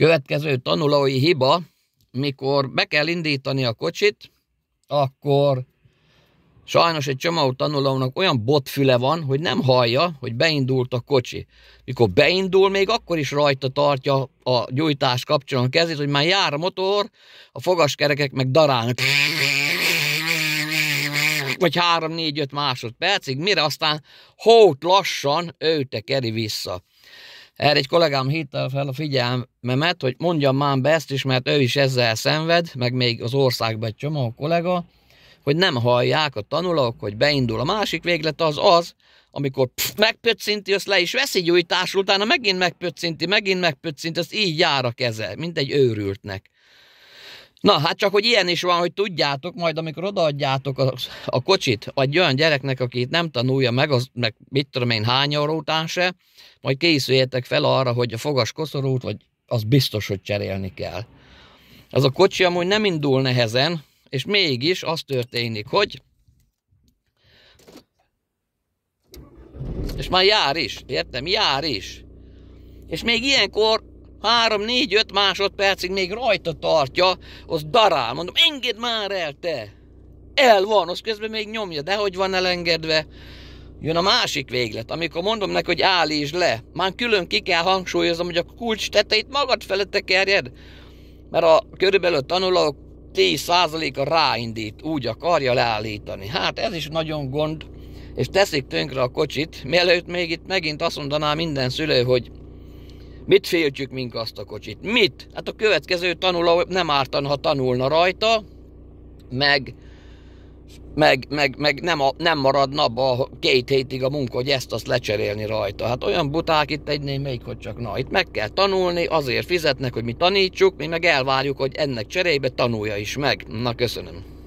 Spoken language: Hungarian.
Következő tanulói hiba, mikor be kell indítani a kocsit, akkor sajnos egy csomó tanulónak olyan botfüle van, hogy nem hallja, hogy beindult a kocsi. Mikor beindul, még akkor is rajta tartja a gyújtás kapcsolón kezét, hogy már jár a motor, a fogaskerekek meg darálnak vagy 3-4-5 másodpercig, mire aztán hót lassan ő tekeri vissza. Erre egy kollégám hívta fel a figyelmemet, hogy mondjam már be ezt is, mert ő is ezzel szenved, meg még az országban egy csomó kollega, hogy nem hallják a tanulók, hogy beindul. A másik véglet az az, amikor megpöccinti, azt le is veszi gyújtásról, utána megint megpöccinti, megint megpöccinti, azt így jár a keze, mint egy őrültnek. Na, hát csak, hogy ilyen is van, hogy tudjátok, majd amikor odaadjátok a, a kocsit egy olyan gyereknek, aki itt nem tanulja meg, az, meg mit tudom én, hány óra után se, majd készüljetek fel arra, hogy a fogas koszorút, vagy az biztos, hogy cserélni kell. Ez a kocsi amúgy nem indul nehezen, és mégis az történik, hogy és már jár is, értem, jár is. És még ilyenkor Három-négy-öt másodpercig még rajta tartja, az darál. Mondom, engedd már el te! El van, az közben még nyomja, de hogy van elengedve? Jön a másik véglet, amikor mondom neki, hogy állítsd le. Már külön ki kell hangsúlyozom, hogy a kulcs tetejét magad felett tekerjed, mert a körülbelül tanulók 10%-a ráindít, úgy akarja leállítani. Hát ez is nagyon gond, és teszik tönkre a kocsit, mielőtt még itt megint azt mondaná minden szülő, hogy Mit féltjük mink azt a kocsit? Mit? Hát a következő tanuló nem ártan, ha tanulna rajta, meg, meg, meg, meg nem, a, nem maradna abba két hétig a munka, hogy ezt azt lecserélni rajta. Hát olyan buták itt egy némelyik, hogy csak na, itt meg kell tanulni, azért fizetnek, hogy mi tanítsuk, mi meg elvárjuk, hogy ennek cserébe tanulja is meg. Na köszönöm.